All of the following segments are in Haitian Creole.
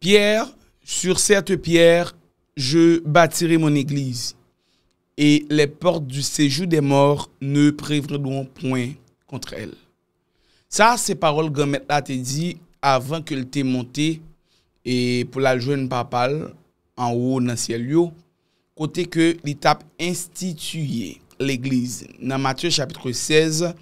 Pierre, sur cette pierre, je bâtirai mon église, et les portes du séjour des morts ne prévaudront point contre elle. Ça, c'est parole grand là te dit avant qu'elle t'ait monté et pour la jeune Papale en haut dans ciel yo, côté que l'étape instituée l'église. Dans Matthieu chapitre 16,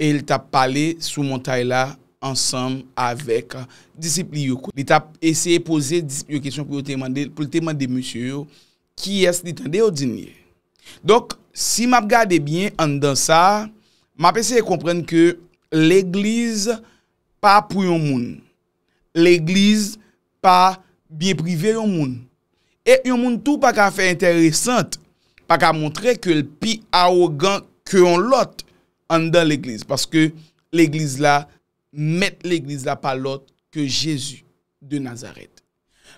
et il t'a parlé sous montagne là ensem avèk euh, disipli yo kou. Li ta eseye pose disipli yo kèsyon pou l teman de mèche yo ki es li tende yo dinye. Dok, si map gade bien an dan sa, map eseye kompren ke lèglise pa pou yon moun. Lèglise pa biye prive yon moun. E yon moun tou pa ka fe interésant pa ka montre ke l pi aogan ke yon lot an dan lèglise paske lèglise la Mèt l'Eglise la pa lot ke Jezu de Nazaret.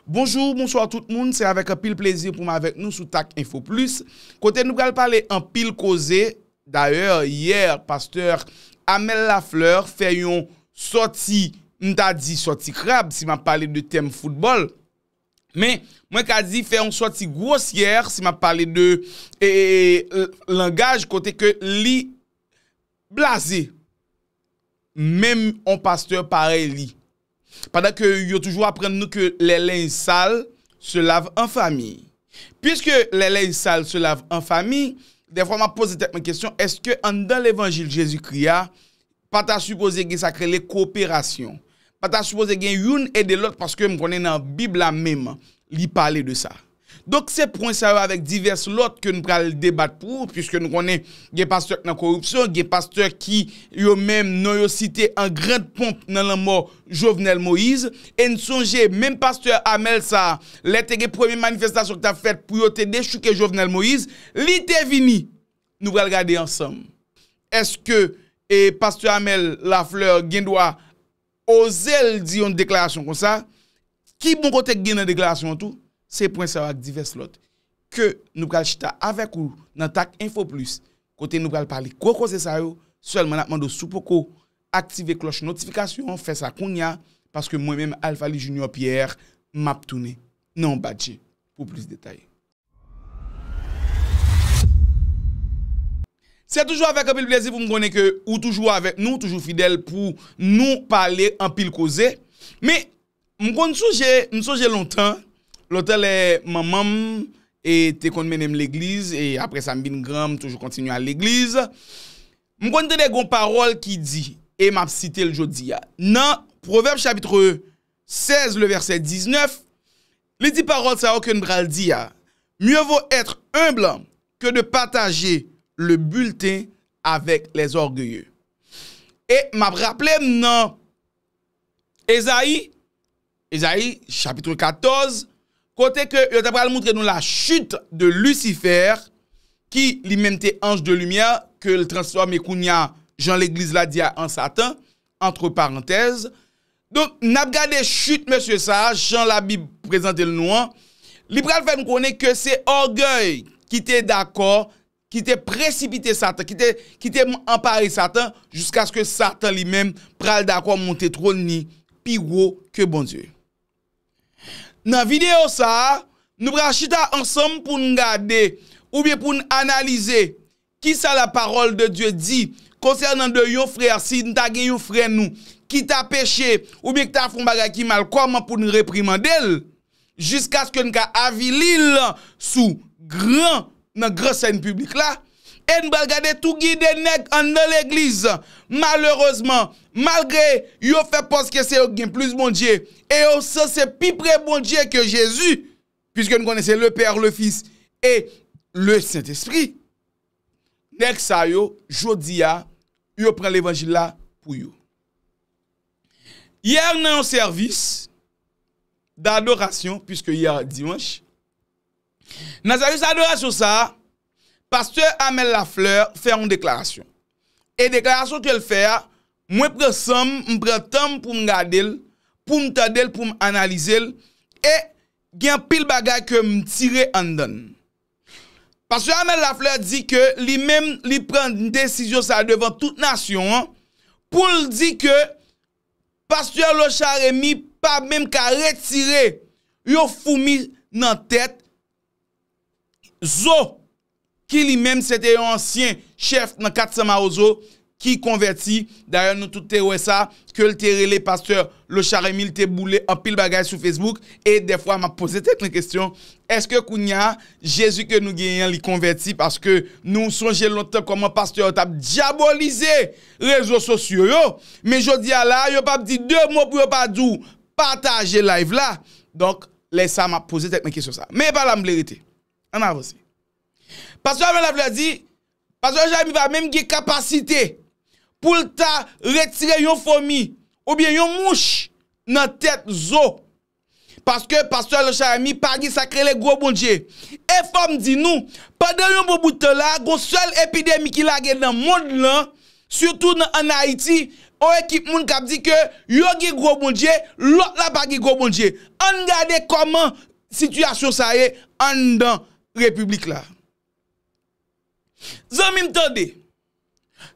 Bonjour, bonsoir tout moun, se avèk apil plezi pou mè avèk nou sou tak info plus. Kote nou kal pale anpil koze, d'ayèr, yèr, pasteur Amel Lafleur fè yon soti nta di soti krab si mè pale de tem foutbol. Mè mwen ka di fè yon soti gos yèr si mè pale de langaj kote ke li blazey. Mèm on pasteur pare li, padan ke yo toujou apren nou ke lè lè yi sal se lave an fami. Piske lè lè yi sal se lave an fami, de fwa ma pose tep men kesyon, eske an dan l'Evangil Jésus kriya, pata suppose gen sakre le kooperasyon, pata suppose gen youn edelot paske mwen konen nan Bibla mèm li pale de sa. Donk se pronsa yo avèk divers lot ke nou pral debat pou, pyske nou konen gen pasteur nan korupsyon, gen pasteur ki yo mèm nou yo cite an gren de pompe nan lèmò Jovenel Moïse, en sonje, mèm pasteur Amel sa, lè te gen premi manifestasyon ki ta fèt pou yo te dechouke Jovenel Moïse, l'ide vini, nou pral gade ansam. Eske, e pasteur Amel la fleur gen dwa o zèl di yon deklarasyon kon sa, ki bon kote gen yon deklarasyon an tou? Se point sa yo ak divers lot. Ke nou kal chita avek ou nan tak info plus. Kote nou kal pali koko se sa yo. Swen man apman do sou poko. Aktive kloche notifikasyon. Fes akoun ya. Paske mwen menm Alphali Junior Pierre. Map toune. Nan badje. Pou plis detay. Se toujou avek apil plezi pou mkone ke ou toujou avek nou toujou fidel pou nou pali apil koze. Me mkone souje lontan. Lote le mamam e te kon menem l'eglize E apre sa mbin gram toujou kontinu an l'eglize Mkwante de gon parol ki di E map site l jo di ya Nan proverb chapitre 16 le verse 19 Li di parol sa okon bral di ya Mye vo etre unblan ke de pataje le bulten avek les orgueye E map rappele nan Ezaie Ezaie chapitre 14 Ezaie Kote ke yot ap pral moutre nou la chute de Lucifer, ki li men te anj de lumia, ke l transistor Mekounia Jean l'Eglise la dia en Satan, entre parenthèse. Don, nab gade chute Monsier Sa, Jean l'Abib prezante l nouan, li pral fèm kone ke se orgueil ki te d'akor, ki te precipite Satan, ki te mampare Satan, jiska sko Satan li men pral d'akor mante trouni piwo ke bon dieu. Nan videyo sa, nou prachita ansom pou nou gade ou bye pou nou analize ki sa la parol de Diyo di konsernan de yofre si nta gen yofre nou, ki ta peche ou bye ki ta foun baga ki mal kwa man pou nou repriman del, jiska skyo nka avili lan sou gran nan gresen publik la. Et nous regardons tout guider nèg dans l'église. Malheureusement, malgré yo fait parce que c'est gain plus bon Dieu et sens c'est plus près bon Dieu que Jésus puisque nous connaissons le Père, le Fils et le Saint-Esprit. Nèg ça yo jodi a yo prend l'évangile là pour yo. Hier dans un service d'adoration puisque hier dimanche. Dans service d'adoration ça Pastur Amel Lafleur fè yon deklarasyon. E deklarasyon ke l fè, mwen pre sèm, mwen pre tèm pou m gade l, pou m tèd l, pou m analize l, e gen pil bagay ke m tire andan. Pastur Amel Lafleur di ke li men li pren dekisyon sa devan tout nasyon, pou l di ke Pastur Losharemi pa menm ka retire yon foumi nan tèt zo. qui lui-même c'était un ancien chef dans 400 qui convertit. D'ailleurs, nous tout ouais ça, que le terre le pasteur, le il te boulé en pile bagage sur Facebook. Et des fois, m'a posé cette question, est-ce que Jésus que nous gagnons, les convertit parce que nous songe longtemps comment pasteur a diabolisé réseaux sociaux, Mais je dis à là, yo pas dit deux mots pour pas dire partager live là. Donc, laisse ça m'a posé cette question ça. Mais pas la vérité. On avance. Paswa men la vla di, Paswa Lacharimi va menm ge kapasite pou lta retire yon fomi ou bien yon mouch nan tet zo. Paske Paswa Lacharimi pagi sakre le gwo mounje. E fom di nou, padan yon bo bouton la, gwo sol epidemi ki la gen nan moun lan, sotou nan Haiti, ou ekip moun kap di ke yo ge gwo mounje, lot la pagi gwo mounje. Angade koman situasyon sa ye an dan republik la. Zanmim tande,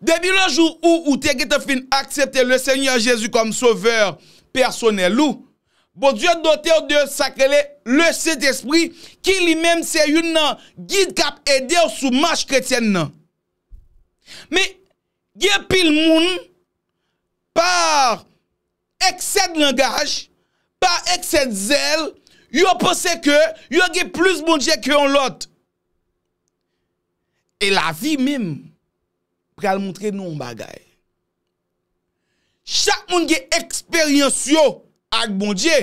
debi la jou ou ou te ge te fin aksepte le Seigneur Jezu kom soveur personel ou, bo diyo dote ou de sakrele le set espri ki li menm se yon nan gidkap ede ou soumash kretyen nan. Me, ge pil moun, par eksep langaj, par eksep zel, yo pose ke yo ge plus mounje bon ke yon lote. E la vi mim, pral montre nou m bagay. Chak moun gen eksperyans yo ak bon dje.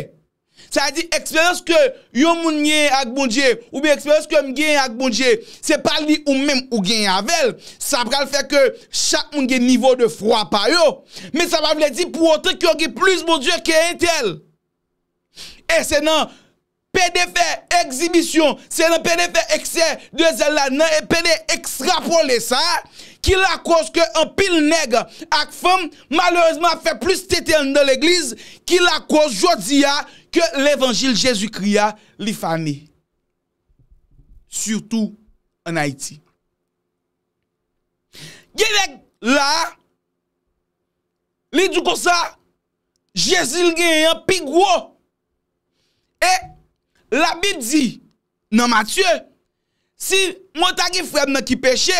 Sa di eksperyans ke yon moun gen ak bon dje, ou bi eksperyans ke m gen ak bon dje. Se pal di ou m menm ou gen yon avel, sa pral feke chak moun gen nivou de fwa pa yo. Men sa pa vle di pou ote ki yo gen plus bon dje ke entel. E se nan... pede fè exibisyon, se nan pede fè ekse, de zè la nan, e pede ekstrapolè sa, ki l'akos ke an pil neg, ak fèm, malorezman fè plus tètèl nan l'egliz, ki l'akos jodi ya, ke l'Evangil Jésus kriya, li fane. Surtou, an Haiti. Genèk la, li djou konsa, Jésus genyen, pigwo, e, La bit zi, nan Matye, si mwen tagi frem nan ki peche,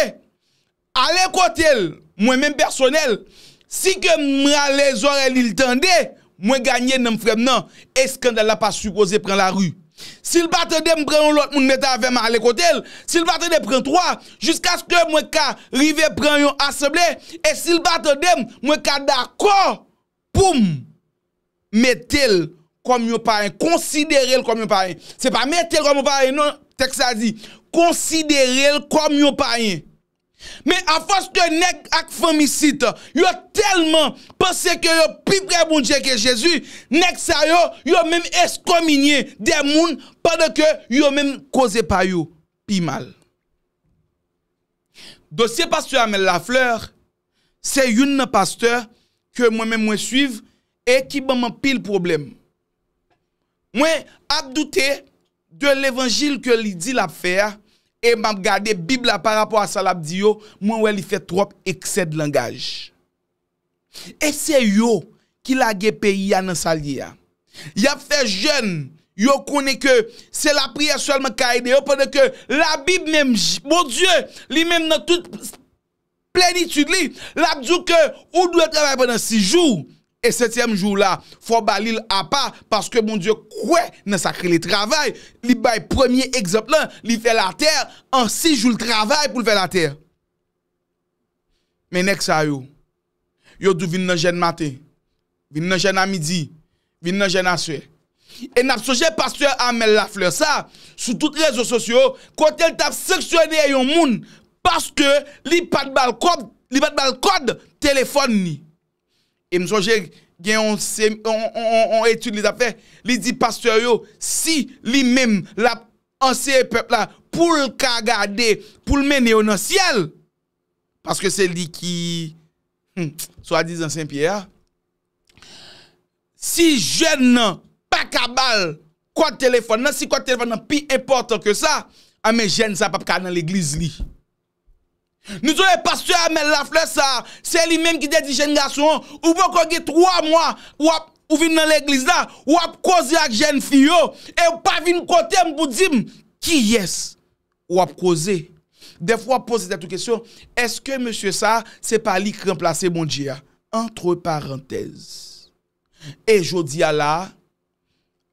ale kotel, mwen men personel, si ke mwen ale zorel il tende, mwen ganyen nan frem nan, eskandala pa supoze pren la ru. Sil baton dem pren yon lot moun meta veman ale kotel, sil baton dem pren 3, jiskas ke mwen ka rive pren yon aseble, e sil baton dem mwen ka da kwa, poum, metel, comme un parrain, considérer le comme un parrain. C'est pas mettre comme un parrain, non. Texte a dit, considérez-le comme un parrain. Mais à force de nèg ak famicite, yo tellement pensé que yo plus près bon Dieu que Jésus, nèg sa yo, yo même excommunié des moun pendant que yo même causé pas yo pi mal. Dossier pasteur Amel Lafleur, c'est une pasteur que moi-même je suive et qui ban pile problème. Mwen ap doute de l'evangil ke li di l'ap fè ya, e mwen ap gade bib la par rapport a sa l'ap di yo, mwen wè li fè trop eksèd langaj. E se yo ki lage peyi ya nan sa lye ya, ya fè jen yo kone ke se la priya sol me kaide yo, pwede ke la bib mèm j, mwen jè li mèm nan tout plenitude li, l'ap doute ke ou dwe kwa mwen an si jou, E setyem jou la, fwa balil apa, paske moun diyo kwe, nan sakri li travay, li bay premier egzop lan, li fe la ter, an si joul travay pou li fe la ter. Menek sa yo, yo dou vin nan jen mate, vin nan jen amidi, vin nan jen aswe. E nap soje paswe amel la fle sa, sou tout rezo sosyo, kontel tap seksyonye yon moun, paske li pat bal kod, li pat bal kod, telefon ni. E msonje gen yon etude li da fe, li di pastoryo, si li mem la ansye pepla pou l ka gade, pou l mene yo nan siel. Paske se li ki, hmm, soi dizan Saint Pierre, si jen nan, pa kabal, kwa telefon nan, si kwa telefon nan, pi importan ke sa, a men jen sa pap ka nan l eglise li. Nizou le pastou a men la fle sa Se li men ki dedijen gassou an Ou pou kongi 3 mwa Ou ap ou vin nan l'eglis la Ou ap kouzi ak jen fiyo E ou pa vin kote m pou dim Ki yes, ou ap kouzi Def wap pose tato kessyon Eske monsie sa se pa li kremplase moun diya Entre parenthese E jodi a la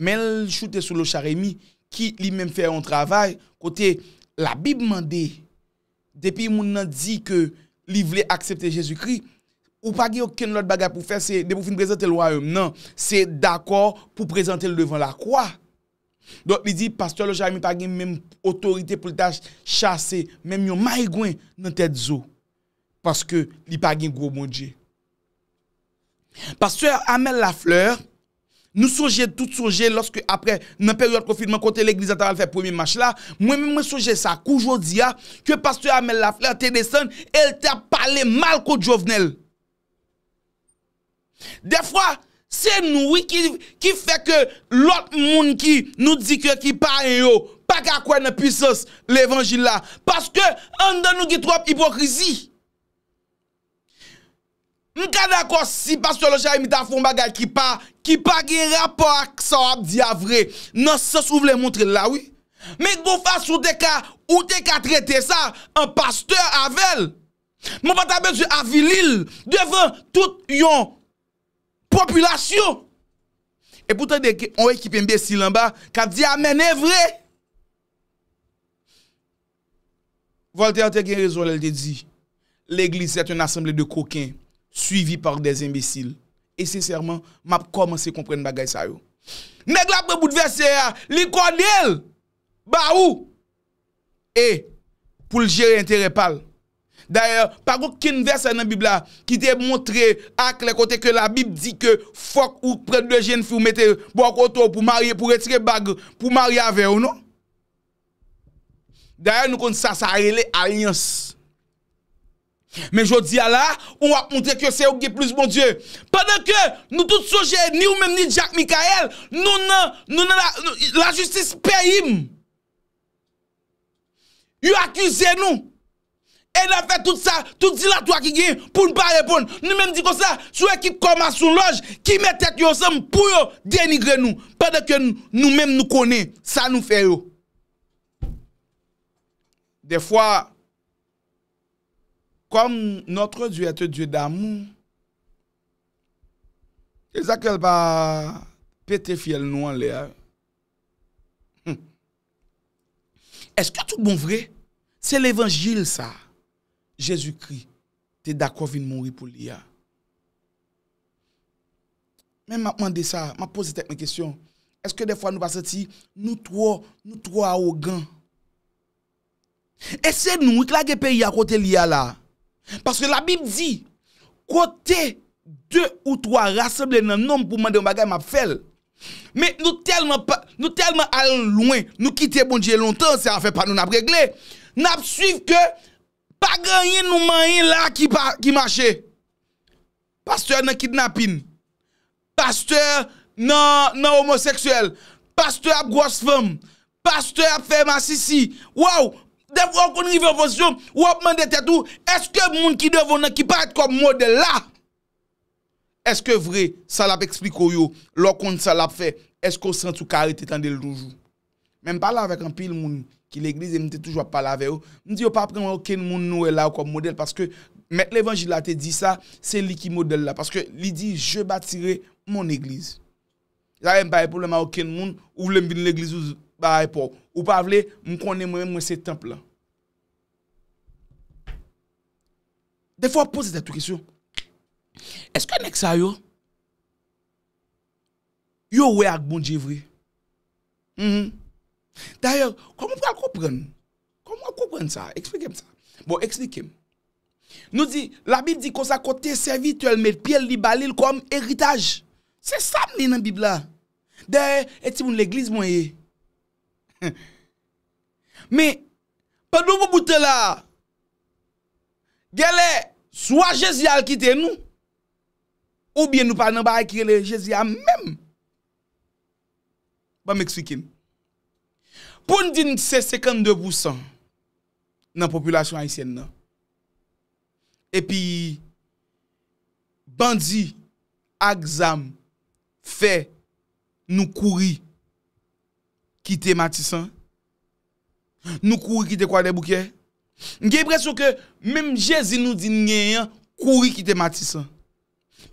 Men choute sou lo charemi Ki li men fè an travay Kote la bib mande Depi moun nan di ke li vle aksepte Jezoukri Ou pagi okken lot bagay pou fè Se debou fin prezante lwa yon Nan, se d'akor pou prezante l devan la kwa Don li di, pastoye lo jay mi pagi Mem autorite pou taj chase Mem yon may gwen nan tèd zo Paske li pagi gwo moun dje Pastoye amel la fleur Nous songez, tout songez, lorsque après, dans période de confinement, quand l'église a fait premier match là, moi-même, moi songez ça, qu'aujourd'hui, hein, que pasteur Amel Lafleur te descend, elle t'a parlé mal contre Jovenel. Des fois, c'est nous qui, qui fait que l'autre monde qui nous dit que qui parle, pas qu'à quoi la puissance l'évangile là. Parce que, de nous qui trop hypocrisie. Mwen ka da kwa si pastyoloja yon mitafon bagay kipa, kipa gen rapor sa wap di avre, nan sos ou vle montre lawi. Mwen kbo fwa sou deka, ou deka trete sa, an pasteur avel. Mwen pata bejou avilil, devan tout yon populasyon. E poutan deke, on ekipen besi lan ba, ka di amen ah, evre. Eh, e! Volte an teke en rezole, el te di, l'eglise et yon asemble de kokin. Suivi par de zembesil. E seseyman, map koman se kompren bagay sa yo. Mèk la pre bout versen ya, li kwa di el? Ba ou? E, pou l jere intere pal. Daya, par ou kwen versen nan bib la, ki te montre ak le kote ke la bib di ke fok ou pre dwe jen fyou mette bon pou akotou pou marye, pou retire bag, pou marye ave yo, non? Daya, nou kon sa sa rele alinyos. Men jodi ala, ou ap moun deke se ou ge plus moun die. Padè ke nou tout souje, ni ou men ni Jack Mikael, nou nan la justice pe yim. Yo akuse nou. El nan fè tout sa, tout di la to akige, pou nou pa repoun. Nou men di kon sa, sou ekip koma sou loj, ki men tek yo sem pou yo denigre nou. Padè ke nou men nou konen, sa nou fe yo. De fwa, kom notre die ete die d'amou, e zak el ba pete fiel nou an le a. Eske tout bon vre, se levangil sa, Jezu kri, te dakofi mounri pou li a. Men ma pwande sa, ma pose tekme kisyon, eske defwa nou ba se ti, nou tro, nou tro a ogan. Ese nou, kla ge peyi akote li a la, Paske la bib zi Kote 2 ou 3 raseble nan nom pou mande yon bagay map fel Me nou telman al lwen Nou kite bon diye lontan Se a fe pa nou nap regle Nap suiv ke Pagan yon nou man yon la ki mache Pasteur nan kidnapping Pasteur nan homoseksuel Pasteur ap gwas fem Pasteur ap fem asisi Waw def wakon nivyo fosyon, wapman dete tou, eske moun ki devon an ki pa ete kom model la? Eske vre, salap eksplik ou yo, lakon salap fe, eske ou san sou karite tendel doujou? Men pa la vek an pil moun ki l'eglize mwen te toujwa pa la veyo, mwen di yo pa pren wakon moun nou e la wakon model, paske met l'evangilate di sa, se li ki model la, paske li di, je batire mon eglize. Zayen pa e poulem wakon moun, ou vlem bin l'eglize ouzou? Ou pa avle m konen mwen mwen se temp la Defo ap pose te tou kisyon Eske nek sa yo? Yo we ak bon jevri mhm. Darye komon pran kopren? Komon pran kopren sa? Eksplikem sa Bon eksplikem Nou di la bib di konsa kote servituel Met piel li balil kom eritaj Se sam li nan bib la Darye eti moun legliz mwen ye mi, padou pou boute la, gele, swa jezi al kite nou, ou bien nou pa nan ba ekile jezi al mem, ba mekswikin, poun din se sekande bousan, nan populasyon aisyen nan, epi, bandzi, aksam, fe, nou kouri, quitter Matissan. Nous courir quitter quoi des bouquets. J'ai l'impression que même Jésus nous dit courir quitter Matissan.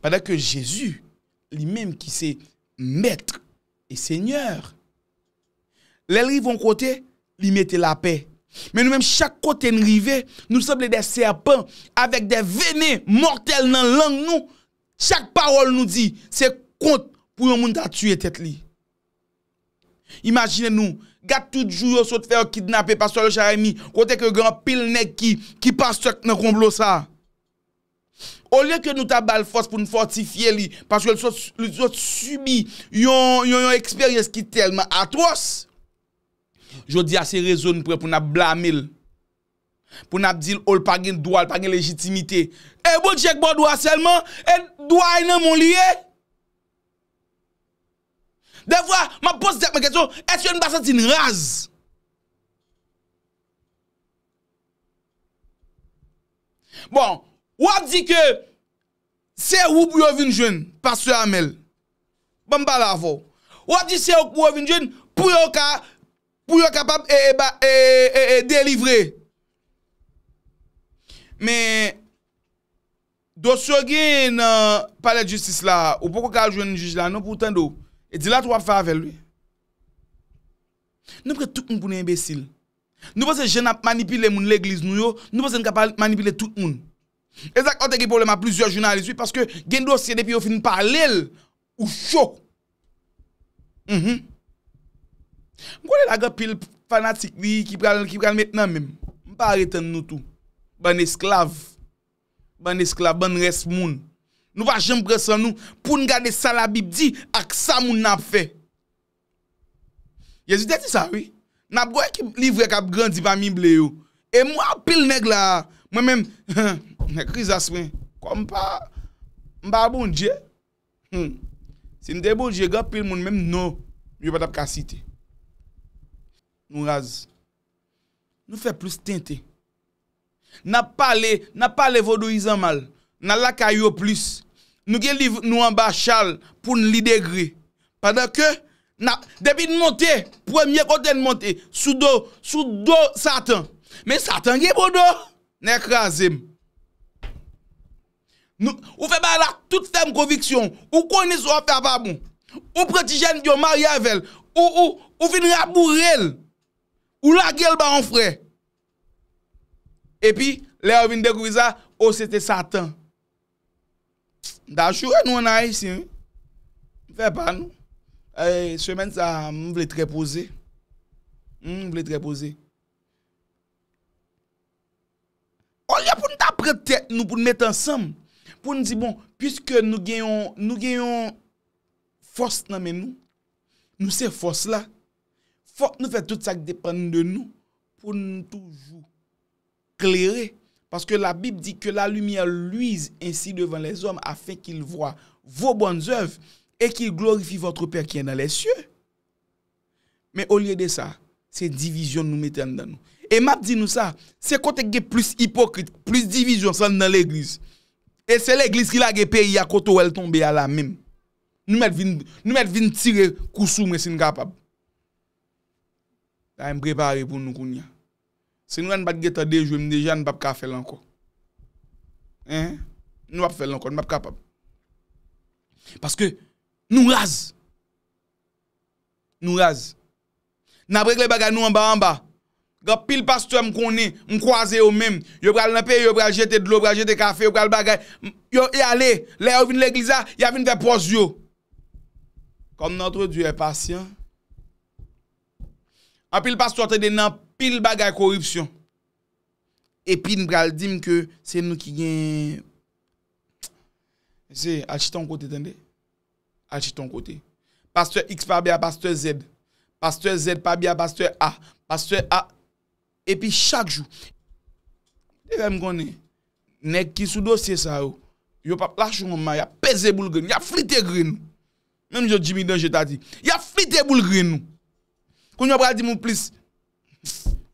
Pendant que Jésus, lui-même qui c'est maître et seigneur, les rives côté, lui mettait la paix. Mais nous même chaque côté nous nous sommes des serpents avec des venins mortels dans la langue. Nous. Chaque parole nous dit, c'est contre pour un monde à tuer tête. Li. Imagine nou, gade tout jou yon sot fè yon kidnapè, pastor yon charemi, kote kè yon gran pil nek ki, ki pastor yon komplo sa. Ou liè kè nou tabal fòs pou nou fortifiè li, paswè yon sot subi yon eksperyès ki telman atros. Jodi asè rezon pou nou blamil, pou nou apdil ou oh, l'pagin dwa, l'pagin legitimité. E, eh, bou jèk bò dwa selman, eh, dwa yon moun liè? Defwa, man pos dek me gwenso, et yon basantin raz. Bon, wap di ke se wou pou yon vin jwen pa sou amel. Ban bala avou. Wap di se wou pou yon vin jwen pou yon kapab e e e e e e e e delivre. Me, dosyo gen pale justice la, ou poko ka jwen jwen la, nou pou ten do, E di la tou ap fè avèl wè. Nou mwen ke tout moun pou nou embesil. Nou mwen se jen ap manipile moun l'Eglise nou yo. Nou mwen se n ka pa manipile tout moun. E zak an te ki problem a plizior jounalist wè. Paske gen dosye depi yo fin par lèl. Ou chok. Mwen mm-hmm. kwa lè la gapil fanatik li ki pral mwen mwen mètenan mèm. Mwen pa ariten nou tou. Ban esklav. Ban esklav. Ban res moun. Nou va jembre san nou pou nou gade salabib di ak sa moun nap fe. Yezou deti sa wè. Nap goye ki livre kap grandi pa mimble yo. E mou apil neg la. Mwen men, kriz aswen. Kwa mpa, mpa bonje. Se mde bonje, gwa apil moun men nou. Mwen yo bat ap kasi te. Nou raz. Nou fe plus tenti. Nap pale, nap pale vodou izan mal. nan lakay yo plis, nou gen li nou an ba chal, pou nou li degri, padan ke, debi nou monte, premye konten monte, sou do, sou do satan, men satan gen bono, nek razem, ou fe ba la tout tem koviksyon, ou konis wap pa babon, ou pretijen diyo mariavel, ou, ou, ou vin rabou rel, ou la gel ba an fre, epi, le ou vin degri za, ou se te satan, Dan chouè nou an a yisi. Fè pa nou. E, se men sa moun vle trepoze. Moun vle trepoze. O li a pou nou ta prete nou pou nou met ansam. Pou nou di bon. Piske nou genyon. Nou genyon. Fos nan men nou. Nou se fos la. Fos nou fè tout sa ki depen nou de nou. Pou nou toujou. Kleré. Parce que la Bible dit que la lumière luise ainsi devant les hommes a fait qu'il voit vos bonnes oeuvres et qu'il glorifie votre Père qui est dans les cieux. Mais au lieu de ça, c'est division nous mettant dans nous. Et Mab dit nous ça, c'est quand il y a plus hypocrite, plus division dans l'église. Et c'est l'église qui l'a gépé y a koto ou elle tombe y a la même. Nous m'a dit, nous m'a dit, nous m'a dit tirer kousou mais c'est ingrapable. Ça m'a préparé pour nous gougnera. Se nou an bat geta de jwem, deja an pap kafe lanko. Nou ap fe lanko, nou ap kapab. Paske, nou raz. Nou raz. Nan prek le bagay nou an ba an ba. Ga pil pastwa m koni, m kwaze yo menm. Yo pral napi, yo pral jete dlo, pral jete kafe, yo pral bagay. Yo e ale, le yo vin l'egliza, ya vin ve pos yo. Kon nan tro diwe pasyan. A pil pastwa te de nan pral, pil bagay korupsyon, epi n bral dim ke, se nou ki gen, se, achiton kote tende, achiton kote, pastwe X pa biya, pastwe Z, pastwe Z pa biya, pastwe A, pastwe A, epi chak jou, te zem koni, nek ki sou dosye sa ou, yo pa plakchou moun ma, ya peze boul gren, ya flite boul gren nou, men nou yo jimi den je ta di, ya flite boul gren nou, kon yo bral dim moun plis,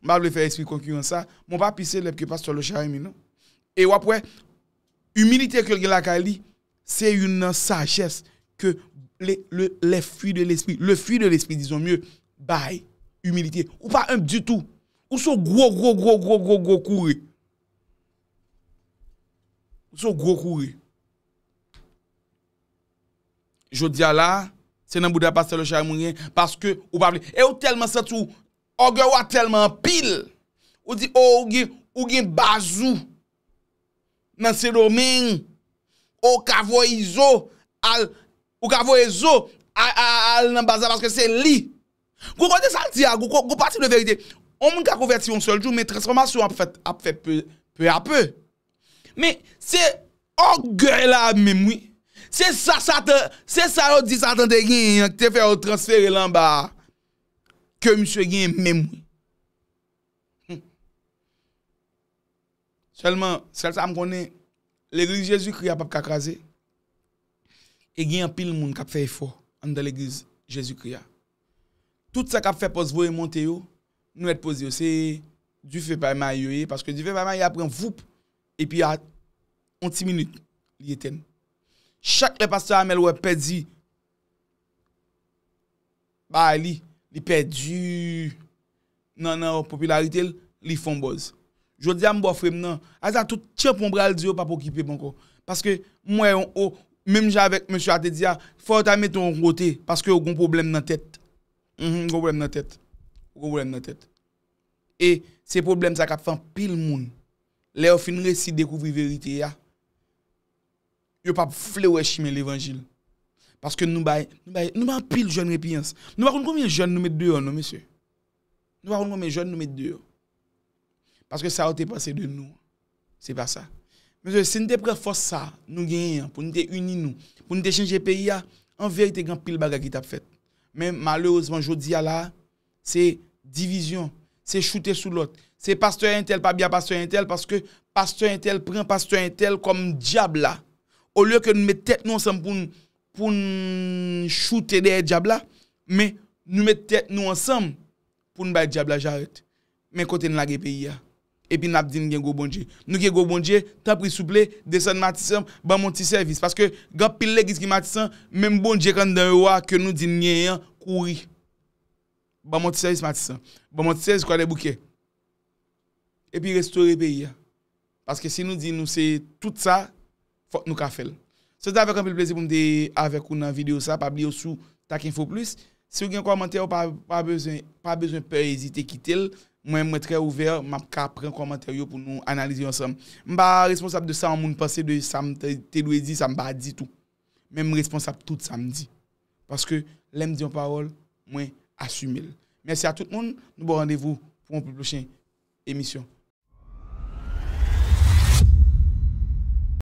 Bable fè espri konkuren sa, moun pa pise lep ki pasto lo chayemi nou. E wapwe, humilite ke gen laka li, se yon sa ches, ke le non? fwi de l'espri, le fwi de l'espri, dizon mye, bay, humilite. Ou pa m di tou, ou so gro, gro, gro, gro, gro, gro kouri. Ou so gro kouri. Jou diya la, se nan boudè pasto lo chayemi moun gen, paske ou bable, e ou telman sa tou, ou, Ogwe wwa telman pil. Ou di oh, ou gen bazou. Nan se domen. Ou kavoy zo. Ou kavoy zo. Al nan bazou. Baske se li. Gou kote sa di ya. Gou parti de verite. Om moun ka kouverti yon soljou. Men transformasyon ap fet peu a peu. Men se ogwe la memwi. Se sa yo di sa tante gen. Te fe o transferi lan ba. Kyo mswe gen menmou. Hmm. Selman, selman sa m konen, l'Eglise Jezu kriya pap kakaze, e gen apil moun kapfe e fo, an da l'Eglise Jezu kriya. Tout sa kapfe posvo e monte yo, nou et pos yo. Se, di fe parman yo e, paske di fe parman yo apren voup, e pi a, an ti minute li eten. Chak repasso amel wè pedi, ba li, li pe du nan nan ou popularite li fon boz. Jou diya mbo fwe mnen, a zato tche pou mbral diyo pa pou kipe mwen ko. Paske mwen yon ou, menm javek mwen chou a te diya, fwa yo ta meton ou kote, paske yon goun problem nan tet. Mhm, yon goun problem nan tet. Yon goun problem nan tet. E se problem sa kap fan pil moun, le yo finre si dekouvri verite ya. Yo pa pou flewe shime l'evangil. Paske nou baye, nou baye, nou baye pil joun repiyans. Nou bakoun koumyen joun nou met deyon nou, mese. Nou bakoun koumyen joun nou met deyon. Paske sa wote pase de nou. Se pa sa. Mese, se nou de pre fos sa, nou genyen, pou nou de uni nou. Pou nou de chenje peya, an vey te gran pil baga ki tap fet. Men, malouz, manjou diya la, se divizyon, se choute sou lot. Se pastoyen tel, pa bya pastoyen tel, paske pastoyen tel pren pastoyen tel kom diabla. Ou lè ke nou met tek nou san pou nou. pou nou choute de e djabla, men nou mette nou ansam, pou nou ba e djabla jaret. Men kote nou la ge peyi ya. Epi nap din gen go bonje. Nou gen go bonje, ta prisouple, desen matisan, ban mon ti servis. Paske gen pil le gis ki matisan, men bonje kan den wa ke nou din nye yan kouri. Ban mon ti servis matisan. Ban mon ti servis kwa de bouke. Epi resto re peyi ya. Paske si nou di nou sey tout sa, fok nou ka fel. Sosa avèk anpil plezi pou mde avèk ou nan video sa, pa bli ou sou tak info plus. Se ou gen komantè ou pa bezwen pe ezite kitel, mwen mwen tre ouver, mwen ap ka pren komantè yo pou nou analize yon sam. Mba responsab de sa an moun pase de sam telwezi, sam badi tou. Mwen mwen responsab tout samdi. Paske lèm diyon parol, mwen asumil. Mersi a tout moun, nou bo randevou pou anpil ploshen emisyon.